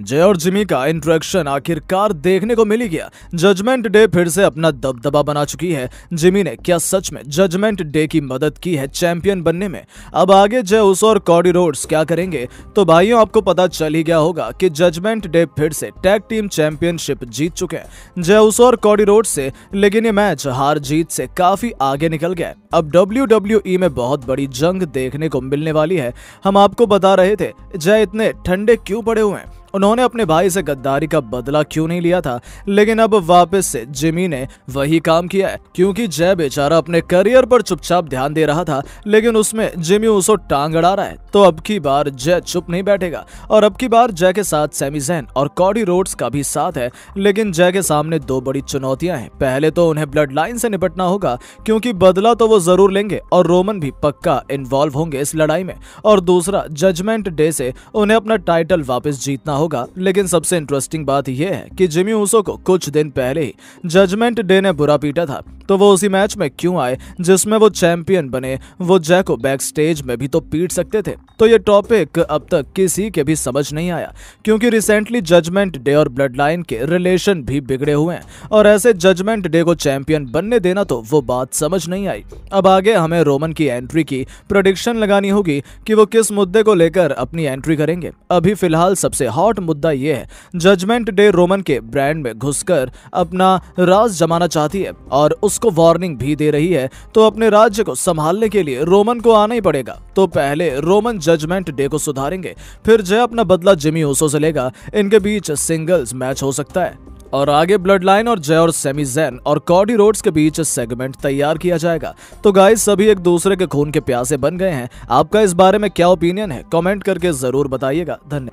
जय और जिमी का इंट्रैक्शन आखिरकार देखने को मिली गया जजमेंट डे फिर से अपना दबदबा बना चुकी है जिमी ने क्या सच में जजमेंट डे की मदद की है चैंपियन बनने में अब आगे जय उस और कॉडी रोड्स क्या करेंगे तो भाइयों आपको पता चल ही गया होगा कि जजमेंट डे फिर से टैग टीम चैंपियनशिप जीत चुके हैं जय उस और कॉडी रोड से लेकिन ये मैच हार जीत से काफी आगे निकल गया अब डब्ल्यू e में बहुत बड़ी जंग देखने को मिलने वाली है हम आपको बता रहे थे जय इतने ठंडे क्यों पड़े हुए हैं उन्होंने अपने भाई से गद्दारी का बदला क्यों नहीं लिया था लेकिन अब वापस से जिमी ने वही काम किया है क्योंकि जय बेचारा अपने करियर पर चुपचाप ध्यान दे रहा था लेकिन उसमें जिमी उसको टांग अड़ा रहा है तो अब की बार जय चुप नहीं बैठेगा और अब की बार जय के साथ सेमीजैन जैन और कॉडी रोड्स का भी साथ है लेकिन जय के सामने दो बड़ी चुनौतियां हैं पहले तो उन्हें ब्लड लाइन से निपटना होगा क्योंकि बदला तो वो जरूर लेंगे और रोमन भी पक्का इन्वॉल्व होंगे इस लड़ाई में और दूसरा जजमेंट डे से उन्हें अपना टाइटल वापस जीतना करना होगा लेकिन सबसे इंटरेस्टिंग बात यह है कि जिमी ऊसो को कुछ दिन पहले ही जजमेंट डे ने बुरा पीटा था तो वो उसी मैच में क्यों आए जिसमें वो चैंपियन बने वो जय को बैक स्टेज में भी तो पीट सकते थे तो ये टॉपिक अब तक किसी के भी समझ नहीं आया क्योंकि रिसेंटली जजमेंट डे और ब्लड लाइन के रिलेशन भी बिगड़े हुए हैं और ऐसे जजमेंट डे को चैंपियन बनने देना तो वो बात समझ नहीं आई अब आगे हमें रोमन की एंट्री की प्रोडिक्शन लगानी होगी कि वो किस मुद्दे को लेकर अपनी एंट्री करेंगे अभी फिलहाल सबसे हॉट हॉट मुद्दा ये है जजमेंट डे रोमन के ब्रांड में घुसकर अपना राज जमाना चाहती है और उसको वार्निंग भी दे रही है तो अपने राज्य को संभालने के लिए रोमन को आना ही पड़ेगा तो पहले रोमन जजमेंट डे को सुधारेंगे फिर जय अपना बदला जिमी ओसो से लेगा इनके बीच सिंगल्स मैच हो सकता है और आगे ब्लड लाइन और जय और सेमी जैन और कॉडी रोड्स के बीच सेगमेंट तैयार किया जाएगा तो गाइस सभी एक दूसरे के खून के प्यासे बन गए हैं आपका इस बारे में क्या ओपिनियन है कमेंट करके जरूर बताइएगा धन्यवाद